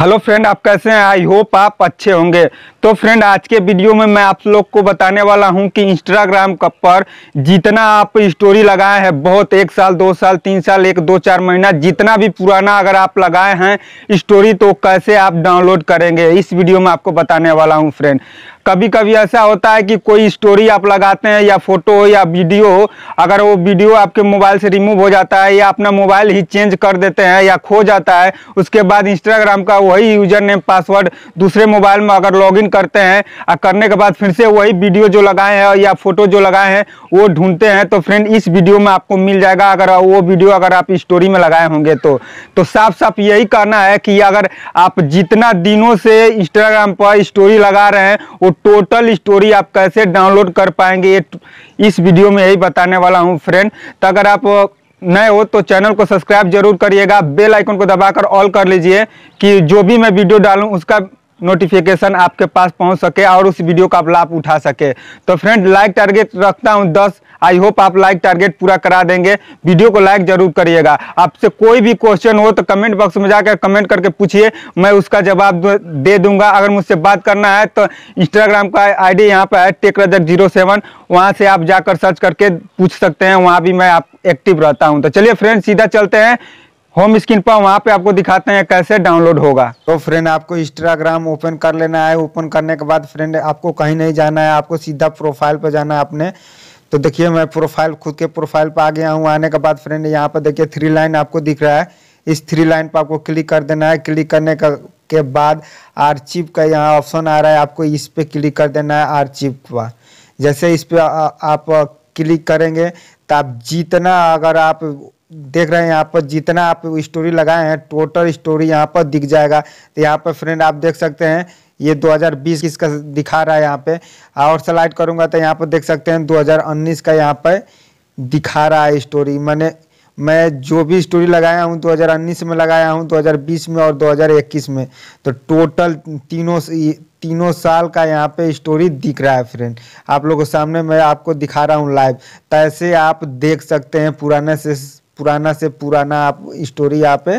hello friend आप कैसे हैं आई होप आप अच्छे होंगे तो फ्रेंड आज के वीडियो में मैं आप लोग को बताने वाला हूं कि इंस्टाग्राम पर जितना आप स्टोरी लगाए हैं बहुत एक साल दो साल तीन साल एक दो चार महीना जितना भी पुराना अगर आप लगाए हैं स्टोरी तो कैसे आप डाउनलोड करेंगे इस वीडियो में आपको बताने वाला हूं फ्रेंड कभी कभी ऐसा होता है कि कोई स्टोरी आप लगाते हैं या फोटो हो या वीडियो हो अगर वो वीडियो आपके मोबाइल से रिमूव हो जाता है या अपना मोबाइल ही चेंज कर देते हैं या खो जाता है उसके बाद इंस्टाग्राम का वही यूजर नेम पासवर्ड दूसरे मोबाइल में अगर लॉग करते हैं और करने के बाद फिर से वही वीडियो जो लगाए हैं या फोटो जो लगाए हैं वो ढूंढते हैं तो फ्रेंड इस वीडियो में आपको मिल जाएगा अगर वो वीडियो अगर आप स्टोरी में लगाए होंगे तो, तो साफ साफ यही कहना है कि अगर आप जितना दिनों से इंस्टाग्राम पर स्टोरी लगा रहे हैं वो टोटल स्टोरी आप कैसे डाउनलोड कर पाएंगे ये तो इस वीडियो में यही बताने वाला हूँ फ्रेंड तो अगर आप नए हो तो चैनल को सब्सक्राइब जरूर करिएगा बेल आइकन को दबाकर ऑल कर लीजिए कि जो भी मैं वीडियो डालूँ उसका नोटिफिकेशन आपके पास पहुंच सके और उस वीडियो का आप लाभ उठा सके तो फ्रेंड लाइक टारगेट रखता हूं दस आई होप आप लाइक टारगेट पूरा करा देंगे वीडियो को लाइक जरूर करिएगा आपसे कोई भी क्वेश्चन हो तो कमेंट बॉक्स में जाकर कमेंट करके पूछिए मैं उसका जवाब दे दूंगा अगर मुझसे बात करना है तो इंस्टाग्राम का आईडी डी यहाँ पर है टेक रजक जीरो सेवन वहाँ से आप जाकर सर्च करके पूछ सकते हैं वहाँ भी मैं आप एक्टिव रहता हूँ तो चलिए फ्रेंड सीधा चलते हैं होम स्क्रीन पर वहाँ पे आपको दिखाते हैं कैसे डाउनलोड होगा तो फ्रेंड आपको इंस्टाग्राम ओपन कर लेना है ओपन करने के बाद फ्रेंड आपको कहीं नहीं जाना है आपको सीधा प्रोफाइल पर जाना है अपने तो देखिए मैं प्रोफाइल खुद के प्रोफाइल पर आ गया हूँ आने के बाद फ्रेंड यहाँ पर देखिए थ्री लाइन आपको दिख रहा है इस थ्री लाइन पर आपको क्लिक कर देना है क्लिक करने का के बाद आर्चिव का यहाँ ऑप्शन आ रहा है आपको इस पर क्लिक कर देना है आर्चिव पर जैसे इस पर आप क्लिक करेंगे तो आप जितना अगर आप देख रहे हैं यहाँ पर जितना आप स्टोरी लगाए हैं टोटल स्टोरी यहाँ पर दिख जाएगा तो यहाँ पर फ्रेंड आप देख सकते हैं ये 2020 किसका दिखा रहा है यहाँ पे हाँ, और स्लाइड करूँगा तो यहाँ पर देख सकते हैं 2019 का यहाँ पर दिखा रहा है स्टोरी मैंने मैं जो भी स्टोरी लगाया हूँ 2019 में लगाया हूँ 2020 में और 2021 में तो टोटल तीनों तीनों साल का यहाँ पे स्टोरी दिख रहा है फ्रेंड आप लोगों के सामने मैं आपको दिखा रहा हूँ लाइव तो ऐसे आप देख सकते हैं पुराना से पुराना से पुराना आप स्टोरी यहाँ पे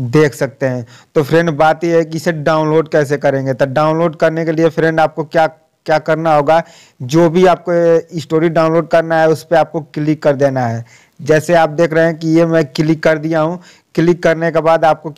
देख सकते हैं तो फ्रेंड बात यह है कि इसे डाउनलोड कैसे करेंगे तो डाउनलोड करने के लिए फ्रेंड आपको क्या क्या करना होगा जो भी आपको स्टोरी डाउनलोड करना है उस पर आपको क्लिक कर देना है जैसे आप देख रहे हैं कि ये मैं क्लिक कर दिया हूँ क्लिक करने के बाद आपको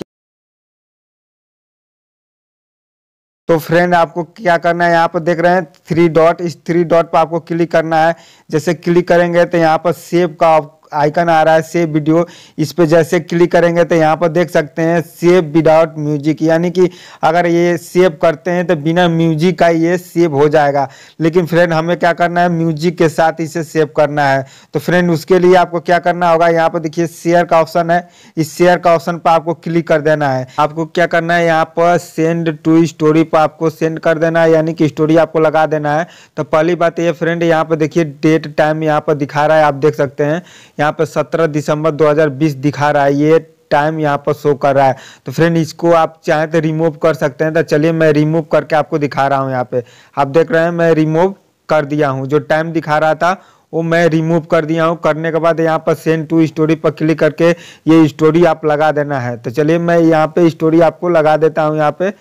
तो फ्रेंड आपको क्या करना है यहाँ पर देख रहे हैं थ्री डॉट इस थ्री डॉट पर आपको क्लिक करना है जैसे क्लिक करेंगे तो यहाँ पर सेव का आइकन आ रहा है सेव वीडियो इस पर जैसे क्लिक करेंगे तो यहाँ पर देख सकते हैं सेव विदाउट म्यूजिक यानी कि अगर ये सेव करते हैं तो बिना म्यूजिक का ये सेव हो जाएगा लेकिन फ्रेंड हमें क्या करना है म्यूजिक के साथ इसे सेव करना है तो फ्रेंड उसके लिए आपको क्या करना होगा यहाँ पर देखिए शेयर का ऑप्शन है इस शेयर का ऑप्शन पर आपको क्लिक कर देना है आपको क्या करना है यहाँ पर सेंड टू स्टोरी पर आपको सेंड कर देना है यानी कि स्टोरी आपको लगा देना है तो पहली बात ये फ्रेंड यहाँ पर देखिए डेट टाइम यहाँ पर दिखा रहा है आप देख सकते हैं यहाँ पर 17 दिसंबर 2020 दिखा रहा है ये टाइम यहाँ पर शो कर रहा है तो फ्रेंड इसको आप चाहें तो रिमूव कर सकते हैं तो चलिए मैं रिमूव करके आपको दिखा रहा हूँ यहाँ पे आप देख रहे हैं मैं रिमूव कर दिया हूँ जो टाइम दिखा रहा था वो मैं रिमूव कर दिया हूँ करने के बाद यहाँ पर सेंड टू स्टोरी पर क्लिक करके ये स्टोरी आप लगा देना है तो चलिए मैं यहाँ पे स्टोरी आपको लगा देता हूँ यहाँ पे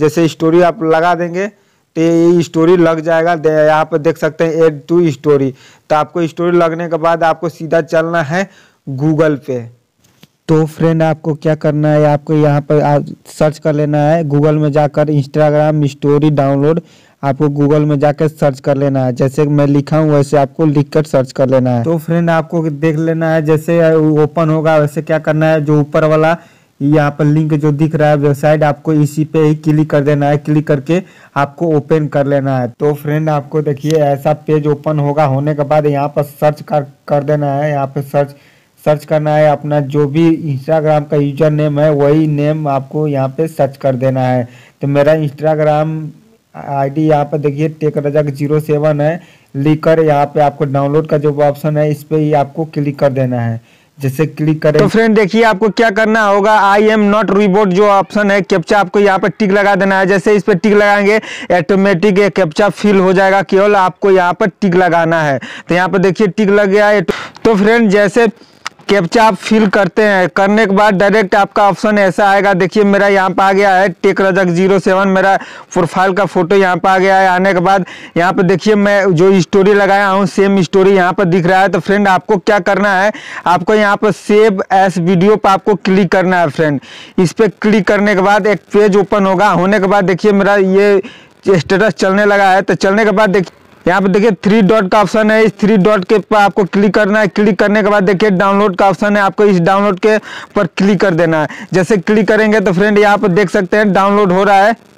जैसे स्टोरी आप लगा देंगे तो ये स्टोरी लग जाएगा यहाँ पर देख सकते हैं एड टू स्टोरी तो आपको स्टोरी लगने के बाद आपको सीधा चलना है गूगल पे तो फ्रेंड आपको क्या करना है आपको यहाँ पर आप सर्च कर लेना है गूगल में जाकर इंस्टाग्राम स्टोरी डाउनलोड आपको गूगल में जाकर सर्च कर लेना है जैसे मैं लिखा हूँ वैसे आपको लिख कर सर्च कर लेना है तो फ्रेंड आपको देख लेना है जैसे ओपन होगा वैसे क्या करना है जो ऊपर वाला यहाँ पर लिंक जो दिख रहा है वेबसाइट आपको इसी पे ही क्लिक कर देना है क्लिक करके आपको ओपन कर लेना है तो फ्रेंड आपको देखिए ऐसा पेज ओपन होगा होने के बाद यहाँ पर सर्च कर कर देना है यहाँ पर सर्च सर्च करना है अपना जो भी इंस्टाग्राम का यूजर नेम है वही नेम आपको यहाँ पे सर्च कर देना है तो मेरा इंस्टाग्राम आईडी यहाँ पर देखिए टेक रजक जीरो सेवन है लिख कर यहाँ पे आपको डाउनलोड का जो ऑप्शन है इस पर ही आपको क्लिक कर देना है जैसे क्लिक करें तो फ्रेंड देखिए आपको क्या करना होगा आई एम नॉट रिबोट जो ऑप्शन है कैप्चा आपको यहाँ पर टिक लगा देना है जैसे इस पर टिक लगाएंगे ऑटोमेटिक ये कैप्चा फिल हो जाएगा केवल आपको यहाँ पर टिक लगाना है तो यहाँ पर देखिए टिक लग गया है तो फ्रेंड जैसे कैप्चा आप फिल करते हैं करने के बाद डायरेक्ट आपका ऑप्शन ऐसा आएगा देखिए मेरा यहाँ पर आ गया है टेक रजक जीरो सेवन मेरा प्रोफाइल का फोटो यहाँ पर आ गया है आने के बाद यहाँ पर देखिए मैं जो स्टोरी लगाया हूँ सेम स्टोरी यहाँ पर दिख रहा है तो फ्रेंड आपको क्या करना है आपको यहाँ पर सेव एस वीडियो पर आपको क्लिक करना है फ्रेंड इस पर क्लिक करने के बाद एक पेज ओपन होगा होने के बाद देखिए मेरा ये स्टेटस चलने लगा है तो चलने के बाद देखिए यहाँ पे देखिए थ्री डॉट का ऑप्शन है इस थ्री डॉट के पर आपको क्लिक करना है क्लिक करने के बाद देखिए डाउनलोड का ऑप्शन है आपको इस डाउनलोड के पर क्लिक कर देना है जैसे क्लिक करेंगे तो फ्रेंड यहाँ पर देख सकते हैं डाउनलोड हो रहा है